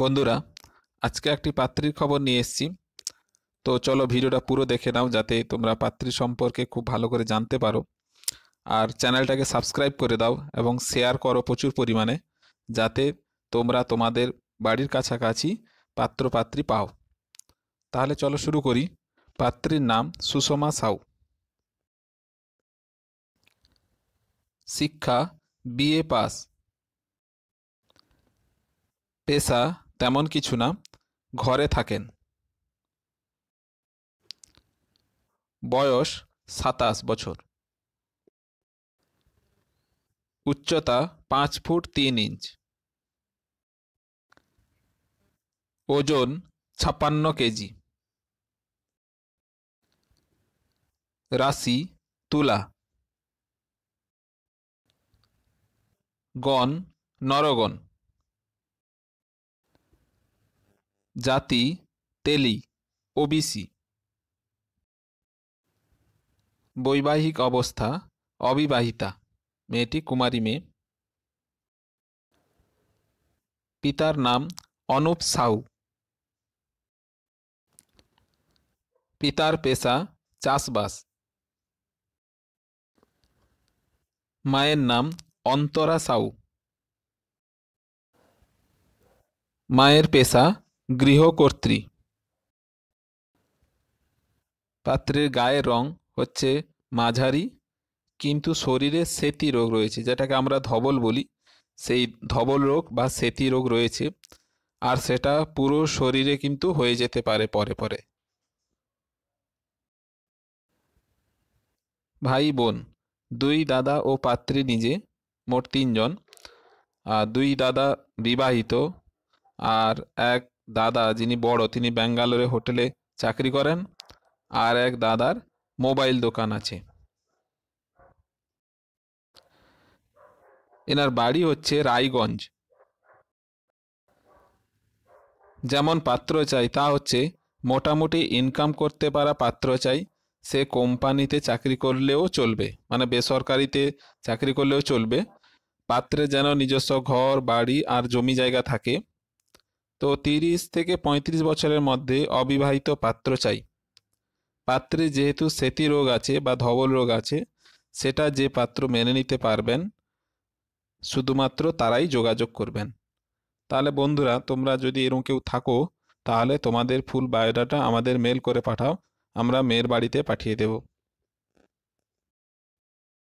বন্ধুরা আজকে একটি পাত্রীর খবর নিয়ে এসছি তো চলো ভিডিওটা পুরো দেখে নাও যাতে তোমরা পাত্রী সম্পর্কে খুব ভালো করে জানতে পারো আর চ্যানেলটাকে সাবস্ক্রাইব করে দাও এবং শেয়ার করো প্রচুর পরিমাণে যাতে তোমরা তোমাদের বাড়ির কাছাকাছি পাত্র পাত্রী পাও তাহলে চলো শুরু করি পাত্রীর নাম সুষমা সাউ শিক্ষা বিএ পাস পেশা তেমন কিছু না ঘরে থাকেন বয়স সাতাশ বছর উচ্চতা পাঁচ ফুট তিন ইঞ্চ ওজন ছাপ্পান্ন কেজি রাশি তুলা গণ নরগণ জাতি তেলি ওবিসি বৈবাহিক অবস্থা অবিবাহিতা মেয়েটি কুমারী মেয়ে পিতার নাম অনুপ সাউ পিতার পেশা চাষবাস মায়ের নাম অন্তরা সাউ মায়ের পেশা গৃহকর্ত্রী পাত্রের গায়ের রং হচ্ছে মাঝারি কিন্তু শরীরে সেতি রোগ রয়েছে যেটাকে আমরা ধবল বলি সেই ধবল রোগ বা সেতি রোগ রয়েছে আর সেটা পুরো শরীরে কিন্তু হয়ে যেতে পারে পরে পরে ভাই বোন দুই দাদা ও পাত্রী নিজে মোট তিনজন দুই দাদা বিবাহিত আর এক দাদা যিনি বড় তিনি ব্যাঙ্গালোরে হোটেলে চাকরি করেন আর এক দাদার মোবাইল দোকান আছে এনার বাড়ি হচ্ছে রায়গঞ্জ যেমন পাত্র চাই তা হচ্ছে মোটামুটি ইনকাম করতে পারা পাত্র চাই সে কোম্পানিতে চাকরি করলেও চলবে মানে বেসরকারিতে চাকরি করলেও চলবে পাত্রে যেন নিজস্ব ঘর বাড়ি আর জমি জায়গা থাকে তো তিরিশ থেকে ৩৫ বছরের মধ্যে অবিবাহিত পাত্র চাই পাত্রে যেহেতু সেতি রোগ আছে বা ধবল রোগ আছে সেটা যে পাত্র মেনে নিতে পারবেন শুধুমাত্র তারাই যোগাযোগ করবেন তাহলে বন্ধুরা তোমরা যদি এরকম কেউ থাকো তাহলে তোমাদের ফুল বায়োডাটা আমাদের মেল করে পাঠাও আমরা মেয়ের বাড়িতে পাঠিয়ে দেবো